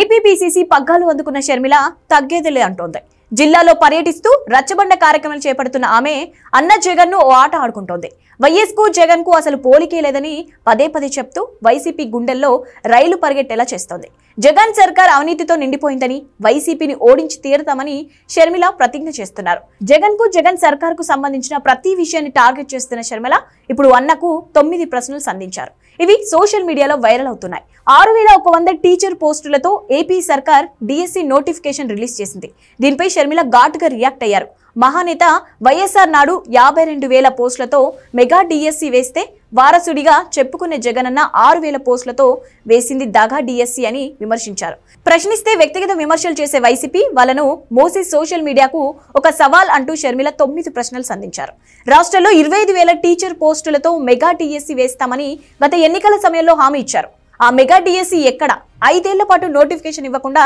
APPCC పగ్గాలు అందుకున్న షర్మిల తగ్గేదిలే అంటోంది జిల్లాలో పర్యటిస్తూ రచ్చబండ కార్యక్రమాలు చేపడుతున్న ఆమె అన్న జగన్ ను ఓ ఆట ఆడుకుంటోంది వైఎస్ జగన్ జగన్కు అసలు పోలికే లేదని పదే పదే చెప్తూ వైసీపీ గుండెల్లో రైలు పరిగెట్టేలా చేస్తోంది జగన్ సర్కార్ అవినీతితో నిండిపోయిందని వైసీపీని ఓడించి తీరతామని షర్మిల ప్రతిజ్ఞ చేస్తున్నారు జగన్ కు జగన్ సర్కార్ కు సంబంధించిన ప్రతి విషయాన్ని టార్గెట్ చేస్తున్న షర్మిల ఇప్పుడు అన్నకు తొమ్మిది ప్రశ్నలు సంధించారు ఇవి సోషల్ మీడియాలో వైరల్ అవుతున్నాయి ఆరు వేల ఒక వంద టీచర్ పోస్టులతో ఏపీ సర్కార్ డిఎస్సి నోటిఫికేషన్ రిలీజ్ చేసింది దీనిపై షర్మిల ఘాటుగా రియాక్ట్ అయ్యారు మహానేత వైఎస్ఆర్ నాడు యాభై రెండు వేల పోస్టులతో మెగా డిఎస్సి వేస్తే వారసుడిగా చెప్పుకునే జగనన్న ఆరు వేల పోస్టులతో వేసింది దాగా డిఎస్సి అని విమర్శించారు ప్రశ్నిస్తే వ్యక్తిగత విమర్శలు చేసే వైసీపీ వాళ్ళను మోసే సోషల్ మీడియాకు ఒక సవాల్ అంటూ షర్మిల తొమ్మిది ప్రశ్నలు సంధించారు రాష్ట్రంలో ఇరవై వేల టీచర్ పోస్టులతో మెగా డిఎస్సి వేస్తామని గత ఎన్నికల సమయంలో హామీ ఇచ్చారు ఆ మెగా డిఎస్సి ఎక్కడ ఐదేళ్ల పాటు నోటిఫికేషన్ ఇవ్వకుండా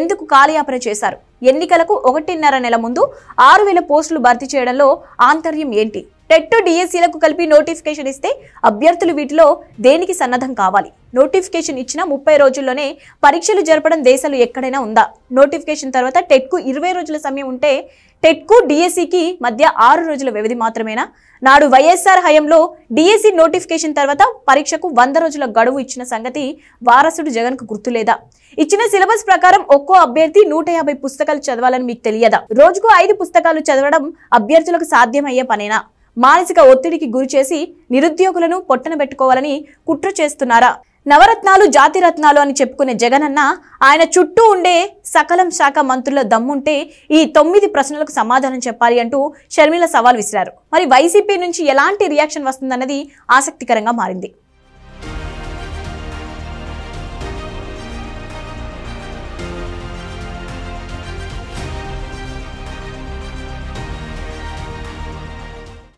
ఎందుకు కాలయాపన చేశారు ఎన్నికలకు ఒకటిన్నర నెల ముందు ఆరు వేల పోస్టులు భర్తీ చేయడంలో ఆంతర్యం ఏంటి టెట్ డిఎస్సీలకు e కలిపి నోటిఫికేషన్ ఇస్తే అభ్యర్థులు వీటిలో దేనికి సన్నద్ధం కావాలి నోటిఫికేషన్ ఇచ్చిన ముప్పై రోజుల్లోనే పరీక్షలు జరపడం దేశాలు ఎక్కడైనా ఉందా నోటిఫికేషన్ తర్వాత టెట్కు ఇరవై రోజుల సమయం ఉంటే టెట్కు డిఎస్సికి e మధ్య ఆరు రోజుల వ్యవధి మాత్రమేనా నాడు వైఎస్ఆర్ హయంలో డిఎస్సి e నోటిఫికేషన్ తర్వాత పరీక్షకు వంద రోజుల గడువు ఇచ్చిన సంగతి వారసుడు జగన్కు గుర్తులేదా ఇచ్చిన సిలబస్ ప్రకారం ఒక్కో అభ్యర్థి నూట పుస్తకాలు చదవాలని మీకు తెలియదా రోజుకు ఐదు పుస్తకాలు చదవడం అభ్యర్థులకు సాధ్యమయ్యే పనేనా మానసిక ఒత్తిడికి గురిచేసి నిరుద్యోగులను పొట్టనబెట్టుకోవాలని కుట్ర చేస్తున్నారా నవరత్నాలు జాతిరత్నాలు అని చెప్పుకునే జగనన్న ఆయన చుట్టూ ఉండే సకలం శాఖ మంత్రుల దమ్ముంటే ఈ తొమ్మిది ప్రశ్నలకు సమాధానం చెప్పాలి అంటూ షర్మిల సవాల్ విసిరారు మరి వైసీపీ నుంచి ఎలాంటి రియాక్షన్ వస్తుందన్నది ఆసక్తికరంగా మారింది